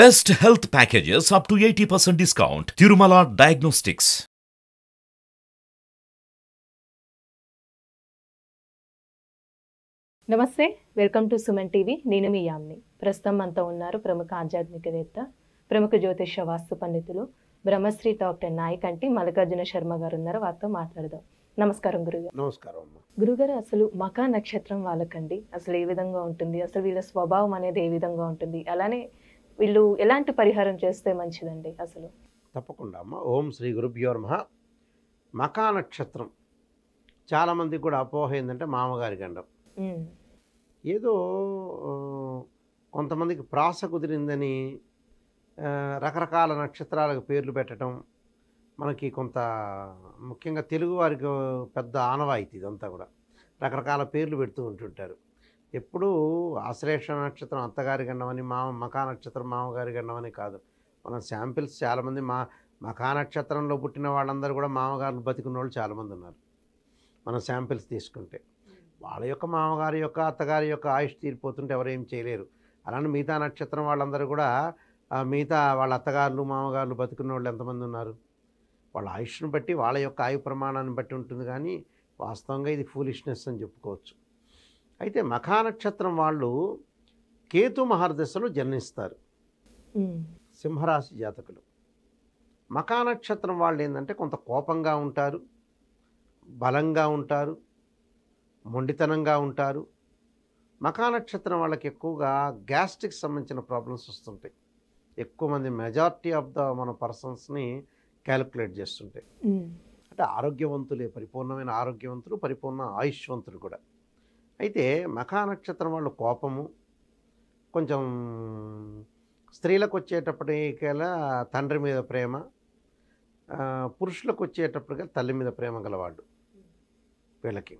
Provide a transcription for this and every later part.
best health packages up to eighty percent discount Tirumala diagnostics నమస్తే welcome to Suman TV నేను మీ యామ్ని ప్రస్తుతం అంతా ఉన్నారు ప్రముఖ ఆధ్యాత్మికవేత్త ప్రముఖ జ్యోతిష వాస్తు పండితులు బ్రహ్మశ్రీ డాక్టర్ నాయక్ అంటే మల్లికార్జున శర్మ గారు ఉన్నారు వారితో మాట్లాడదాం నమస్కారం గురుగారు నమస్కారం గురుగారు అసలు మకా నక్షత్రం వాళ్ళకండి అసలు ఏ విధంగా ఉంటుంది అసలు వీళ్ళ స్వభావం అనేది ఏ విధంగా ఉంటుంది అలానే వీళ్ళు ఎలాంటి పరిహారం చేస్తే మంచిదండి అసలు తప్పకుండా అమ్మ ఓం శ్రీ మహా మకా నక్షత్రం చాలామందికి కూడా అపోహ ఏంటంటే మామగారి గండం ఏదో కొంతమందికి ప్రాస కుదిరిందని రకరకాల నక్షత్రాలకు పేర్లు పెట్టడం మనకి కొంత ముఖ్యంగా తెలుగు వారికి పెద్ద ఆనవాయితీ ఇదంతా కూడా రకరకాల పేర్లు పెడుతూ ఉంటుంటారు ఎప్పుడూ ఆశ్లేష నక్షత్రం అత్తగారి గండమని మామ మకా నక్షత్రం మామగారి గండమని కాదు మన శాంపిల్స్ చాలామంది మా మకా నక్షత్రంలో పుట్టిన వాళ్ళందరూ కూడా మామగారు బతికున్న వాళ్ళు చాలామంది ఉన్నారు మన శాంపిల్స్ తీసుకుంటే వాళ్ళ యొక్క మామగారి యొక్క అత్తగారి యొక్క ఆయుష్ తీరిపోతుంటే ఎవరేం చేయలేరు అలానే మిగతా నక్షత్రం వాళ్ళందరూ కూడా మిగతా వాళ్ళ అత్తగారులు మామగారులు బతుకున్న వాళ్ళు ఎంతమంది ఉన్నారు వాళ్ళ ఆయుష్ను బట్టి వాళ్ళ యొక్క ఆయు ప్రమాణాన్ని బట్టి ఉంటుంది కానీ వాస్తవంగా ఇది ఫూలిష్నెస్ అని చెప్పుకోవచ్చు అయితే మఖానక్షత్రం వాళ్ళు కేతు మహర్దశలో జన్మిస్తారు సింహరాశి జాతకులు మఖానక్షత్రం వాళ్ళు ఏంటంటే కొంత కోపంగా ఉంటారు బలంగా ఉంటారు మొండితనంగా ఉంటారు మఖానక్షత్రం వాళ్ళకి ఎక్కువగా గ్యాస్ట్రిక్ సంబంధించిన ప్రాబ్లమ్స్ వస్తుంటాయి ఎక్కువ మంది మెజారిటీ ఆఫ్ ద మన పర్సన్స్ని క్యాలిక్యులేట్ చేస్తుంటాయి అంటే ఆరోగ్యవంతులే పరిపూర్ణమైన ఆరోగ్యవంతులు పరిపూర్ణ ఆయుష్వంతులు కూడా అయితే నక్షత్రం వాళ్ళు కోపము కొంచెం స్త్రీలకు వచ్చేటప్పటికేలా తండ్రి మీద ప్రేమ పురుషులకు వచ్చేటప్పటికి తల్లి మీద ప్రేమ గలవాడు వీళ్ళకి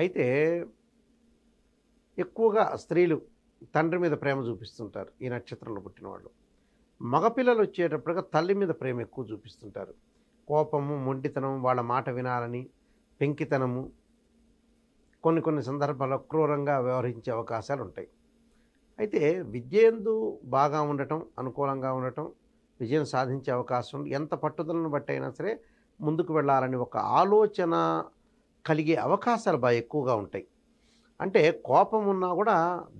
అయితే ఎక్కువగా స్త్రీలు తండ్రి మీద ప్రేమ చూపిస్తుంటారు ఈ నక్షత్రంలో పుట్టిన వాళ్ళు మగపిల్లలు వచ్చేటప్పటికి తల్లి మీద ప్రేమ ఎక్కువ చూపిస్తుంటారు కోపము మొండితనం వాళ్ళ మాట వినాలని పెంకితనము కొన్ని కొన్ని సందర్భాల్లో క్రూరంగా వ్యవహరించే అవకాశాలు ఉంటాయి అయితే విద్యందు బాగా ఉండటం అనుకూలంగా ఉండటం విజయం సాధించే అవకాశం ఎంత పట్టుదలను బట్టి అయినా సరే ముందుకు వెళ్ళాలని ఒక ఆలోచన కలిగే అవకాశాలు బాగా ఎక్కువగా ఉంటాయి అంటే కోపం ఉన్నా కూడా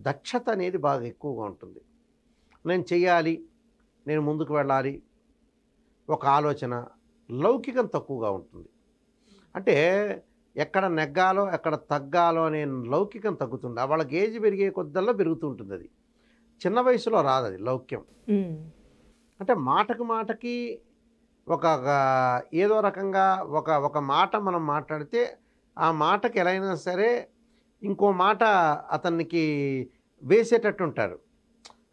దక్షత అనేది బాగా ఎక్కువగా ఉంటుంది నేను చేయాలి నేను ముందుకు వెళ్ళాలి ఒక ఆలోచన లౌకికం తక్కువగా ఉంటుంది అంటే ఎక్కడ నెగ్గాలో ఎక్కడ తగ్గాలో అనే లౌకికం తగ్గుతుంది వాళ్ళకి ఏజ్ పెరిగే కొద్దిలో పెరుగుతూ ఉంటుంది అది చిన్న వయసులో రాదు అది లౌక్యం అంటే మాటకు మాటకి ఒక ఏదో రకంగా ఒక ఒక మాట మనం మాట్లాడితే ఆ మాటకి ఎలా అయినా సరే ఇంకో మాట అతనికి వేసేటట్టు ఉంటారు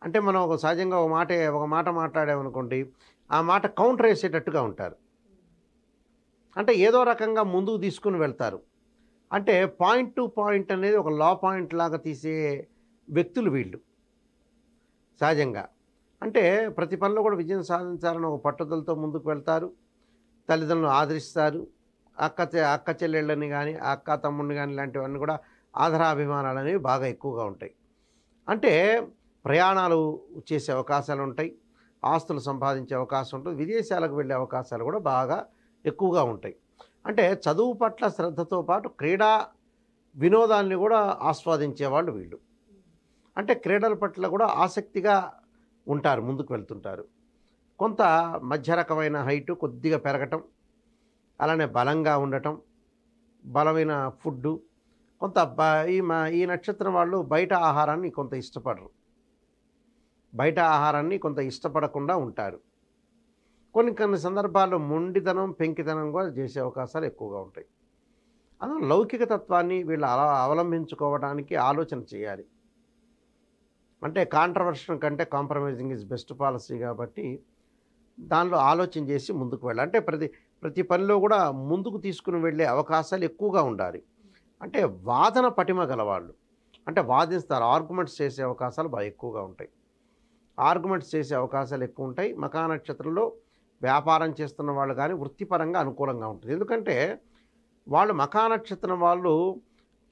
అంటే మనం ఒక సహజంగా ఒక మాట ఒక మాట మాట్లాడామనుకోండి ఆ మాట కౌంటర్ వేసేటట్టుగా ఉంటారు అంటే ఏదో రకంగా ముందుకు తీసుకుని వెళ్తారు అంటే పాయింట్ టు పాయింట్ అనేది ఒక లా పాయింట్ లాగా తీసే వ్యక్తులు వీళ్ళు సహజంగా అంటే ప్రతి పనిలో కూడా విజయం సాధించాలని ఒక పట్టుదలతో ముందుకు వెళ్తారు తల్లిదండ్రులను ఆదరిస్తారు అక్క అక్క చెల్లెళ్ళని కానీ అక్క తమ్ముడిని కానీ ఇలాంటివన్నీ కూడా ఆధారాభిమానాలు అనేవి బాగా ఎక్కువగా ఉంటాయి అంటే ప్రయాణాలు చేసే అవకాశాలు ఉంటాయి ఆస్తులు సంపాదించే అవకాశం ఉంటుంది విదేశాలకు వెళ్ళే అవకాశాలు కూడా బాగా ఎక్కువగా ఉంటాయి అంటే చదువు పట్ల శ్రద్ధతో పాటు క్రీడా వినోదాన్ని కూడా ఆస్వాదించేవాళ్ళు వీళ్ళు అంటే క్రీడల పట్ల కూడా ఆసక్తిగా ఉంటారు ముందుకు వెళ్తుంటారు కొంత మధ్య రకమైన హైటు కొద్దిగా పెరగటం అలానే బలంగా ఉండటం బలమైన ఫుడ్డు కొంత ఈ మా ఈ నక్షత్రం వాళ్ళు బయట ఆహారాన్ని కొంత ఇష్టపడరు బయట ఆహారాన్ని కొంత ఇష్టపడకుండా ఉంటారు కొన్ని కొన్ని సందర్భాల్లో మొండితనం పెంకితనం కూడా చేసే అవకాశాలు ఎక్కువగా ఉంటాయి అందులో లౌకిక తత్వాన్ని వీళ్ళు అలా అవలంబించుకోవడానికి ఆలోచన చేయాలి అంటే కాంట్రవర్షన్ కంటే కాంప్రమైజింగ్ ఇస్ బెస్ట్ పాలసీ కాబట్టి దానిలో ఆలోచన చేసి ముందుకు వెళ్ళాలి అంటే ప్రతి ప్రతి పనిలో కూడా ముందుకు తీసుకుని వెళ్ళే అవకాశాలు ఎక్కువగా ఉండాలి అంటే వాదన పటిమ గలవాళ్ళు అంటే వాదిస్తారు ఆర్గ్యుమెంట్స్ చేసే అవకాశాలు బాగా ఎక్కువగా ఉంటాయి ఆర్గ్యుమెంట్స్ చేసే అవకాశాలు ఎక్కువ ఉంటాయి మకా నక్షత్రంలో వ్యాపారం చేస్తున్న వాళ్ళు కానీ వృత్తిపరంగా అనుకూలంగా ఉంటుంది ఎందుకంటే వాళ్ళు మకానక్షత్రం వాళ్ళు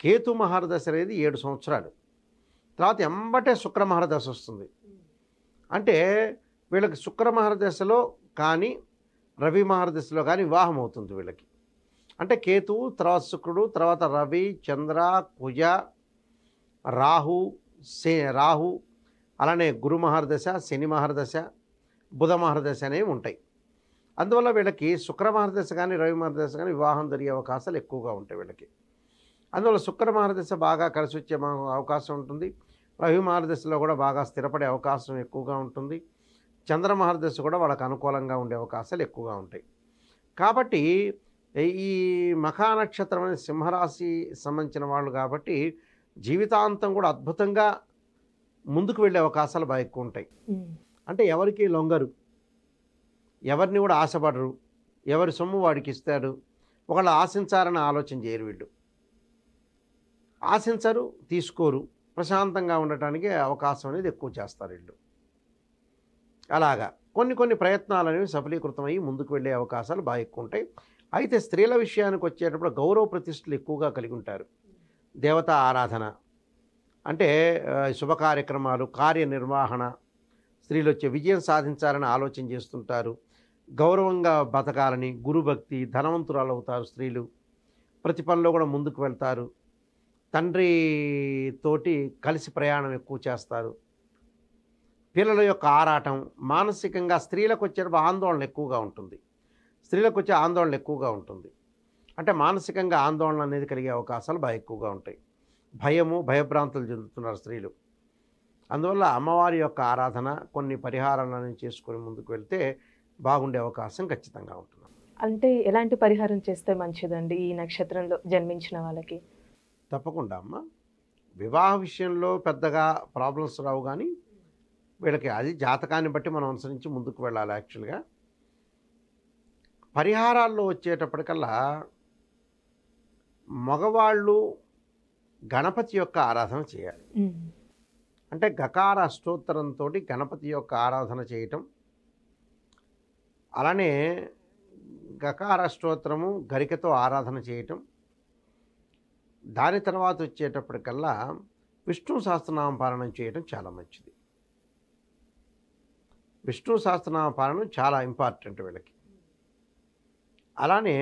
కేతు మహారదశ అనేది ఏడు సంవత్సరాలు తర్వాత ఎంబటే శుక్ర మహారదశ వస్తుంది అంటే వీళ్ళకి శుక్ర మహారదశలో కానీ రవి మహారదశలో కానీ వివాహం అవుతుంది వీళ్ళకి అంటే కేతు తర్వాత శుక్రుడు తర్వాత రవి చంద్ర కుజ రాహు శే రాహు అలానే గురు మహారదశ శని మహారదశ బుధ మహారదశ అనేవి ఉంటాయి అందువల్ల వీళ్ళకి శుక్రమహారదశ కానీ రవి మహారదశ కానీ వివాహం జరిగే అవకాశాలు ఎక్కువగా ఉంటాయి వీళ్ళకి అందువల్ల శుక్రమహారదశ బాగా కలిసి వచ్చే అవకాశం ఉంటుంది రవి మహారదశలో కూడా బాగా స్థిరపడే అవకాశం ఎక్కువగా ఉంటుంది చంద్రమహారదశ కూడా వాళ్ళకు అనుకూలంగా ఉండే అవకాశాలు ఎక్కువగా ఉంటాయి కాబట్టి ఈ మఖానక్షత్రం అనే సింహరాశి సంబంధించిన వాళ్ళు కాబట్టి జీవితాంతం కూడా అద్భుతంగా ముందుకు వెళ్ళే అవకాశాలు బాగా ఎక్కువ ఉంటాయి అంటే ఎవరికి లొంగరు ఎవరిని కూడా ఆశపడరు ఎవరి సొమ్ము వాడికి ఇస్తారు ఒకళ్ళు ఆశించారని ఆలోచన చేయరు వీళ్ళు ఆశించరు తీసుకోరు ప్రశాంతంగా ఉండటానికి అవకాశం అనేది ఎక్కువ చేస్తారు వీళ్ళు అలాగా కొన్ని కొన్ని ప్రయత్నాలు అనేవి సఫలీకృతమై ముందుకు వెళ్ళే అవకాశాలు బాగా ఎక్కువ ఉంటాయి అయితే స్త్రీల విషయానికి వచ్చేటప్పుడు గౌరవ ప్రతిష్టలు ఎక్కువగా కలిగి ఉంటారు దేవతా ఆరాధన అంటే శుభ కార్యక్రమాలు కార్యనిర్వహణ స్త్రీలు వచ్చే విజయం సాధించాలని ఆలోచన చేస్తుంటారు గౌరవంగా బతకాలని గురుభక్తి ధనవంతురాలు అవుతారు స్త్రీలు ప్రతి పనిలో కూడా ముందుకు వెళ్తారు తండ్రి తోటి కలిసి ప్రయాణం ఎక్కువ చేస్తారు పిల్లల యొక్క ఆరాటం మానసికంగా స్త్రీలకు వచ్చే ఆందోళన ఎక్కువగా ఉంటుంది స్త్రీలకు వచ్చే ఆందోళన ఎక్కువగా ఉంటుంది అంటే మానసికంగా ఆందోళన అనేది కలిగే అవకాశాలు బాగా ఎక్కువగా ఉంటాయి భయము భయభ్రాంతులు చెందుతున్నారు స్త్రీలు అందువల్ల అమ్మవారి యొక్క ఆరాధన కొన్ని పరిహారాలను చేసుకుని ముందుకు వెళ్తే బాగుండే అవకాశం ఖచ్చితంగా ఉంటుంది అంటే ఎలాంటి పరిహారం చేస్తే మంచిదండి ఈ నక్షత్రంలో జన్మించిన వాళ్ళకి తప్పకుండా అమ్మ వివాహ విషయంలో పెద్దగా ప్రాబ్లమ్స్ రావు కానీ వీళ్ళకి అది జాతకాన్ని బట్టి మనం అనుసరించి ముందుకు వెళ్ళాలి యాక్చువల్గా పరిహారాల్లో వచ్చేటప్పటికల్లా మగవాళ్ళు గణపతి యొక్క ఆరాధన చేయాలి అంటే గకార అష్టోత్తరంతో గణపతి యొక్క ఆరాధన చేయటం అలానే గకార స్తోత్రము గరికతో ఆరాధన చేయటం దాని తర్వాత వచ్చేటప్పటికల్లా విష్ణు సహస్రనామ పారాయణం చేయటం చాలా మంచిది విష్ణు సహస్రనామ పాలన చాలా ఇంపార్టెంట్ వీళ్ళకి అలానే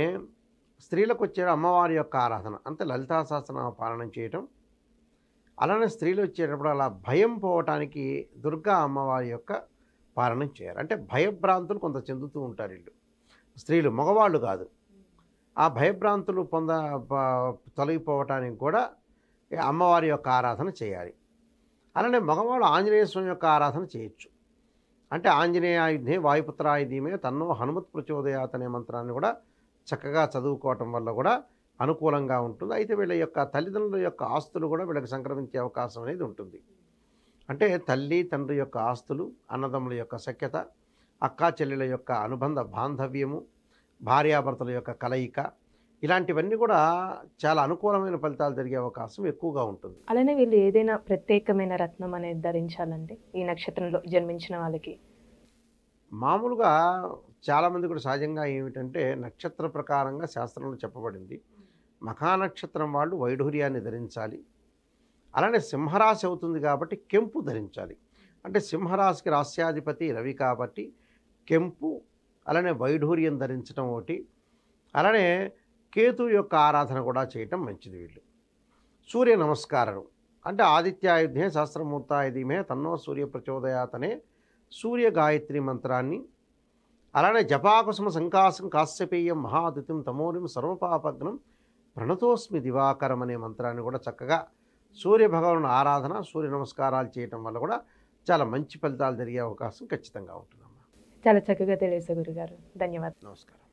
స్త్రీలకు వచ్చే అమ్మవారి యొక్క ఆరాధన అంతే లలితా సహస్రనామ పాలన చేయటం అలానే స్త్రీలు వచ్చేటప్పుడు అలా భయం పోవటానికి దుర్గా అమ్మవారి యొక్క పాలనం చేయాలి అంటే భయభ్రాంతులు కొంత చెందుతూ ఉంటారు వీళ్ళు స్త్రీలు మగవాళ్ళు కాదు ఆ భయభ్రాంతులు పొంద తొలగిపోవటానికి కూడా అమ్మవారి యొక్క ఆరాధన చేయాలి అలానే మగవాళ్ళు ఆంజనేయ స్వామి యొక్క ఆరాధన చేయొచ్చు అంటే ఆంజనేయాయుధే వాయుపుత్రాయుధీమే తన్నో హనుమత్ ప్రచోదయాత్ అనే మంత్రాన్ని కూడా చక్కగా చదువుకోవటం వల్ల కూడా అనుకూలంగా ఉంటుంది అయితే వీళ్ళ యొక్క తల్లిదండ్రుల యొక్క ఆస్తులు కూడా వీళ్ళకి సంక్రమించే అవకాశం అనేది ఉంటుంది అంటే తల్లి తండ్రి యొక్క ఆస్తులు అన్నదమ్ముల యొక్క సఖ్యత అక్కా చెల్లెల యొక్క అనుబంధ బాంధవ్యము భార్యాభర్తల యొక్క కలయిక ఇలాంటివన్నీ కూడా చాలా అనుకూలమైన ఫలితాలు జరిగే అవకాశం ఎక్కువగా ఉంటుంది అలానే వీళ్ళు ఏదైనా ప్రత్యేకమైన రత్నం అనేది ధరించాలండి ఈ నక్షత్రంలో జన్మించిన వాళ్ళకి మామూలుగా చాలామంది కూడా సహజంగా ఏమిటంటే నక్షత్ర ప్రకారంగా శాస్త్రంలో చెప్పబడింది మఖానక్షత్రం వాళ్ళు వైఢూర్యాన్ని ధరించాలి అలానే సింహరాశి అవుతుంది కాబట్టి కెంపు ధరించాలి అంటే సింహరాశికి రాశ్యాధిపతి రవి కాబట్టి కెంపు అలానే వైఢూర్యం ధరించడం ఒకటి అలానే కేతు యొక్క ఆరాధన కూడా చేయటం మంచిది వీళ్ళు సూర్య నమస్కారం అంటే ఆదిత్యాయుధ్యే సహస్రమూర్తాయుధమే తన్నో సూర్య ప్రచోదయాతనే సూర్య గాయత్రి మంత్రాన్ని అలానే జపాకుసుమ సంకాసం కాశ్యపేయం మహాదిత్యం తమోరిం సర్వపాపగ్నం ప్రణతోస్మి దివాకరం అనే మంత్రాన్ని కూడా చక్కగా సూర్యభగవాను ఆరాధన సూర్య నమస్కారాలు చేయటం వల్ల కూడా చాలా మంచి ఫలితాలు జరిగే అవకాశం ఖచ్చితంగా ఉంటుందమ్మా చాలా చక్కగా తెలియసే గురుగారు ధన్యవాదాలు నమస్కారం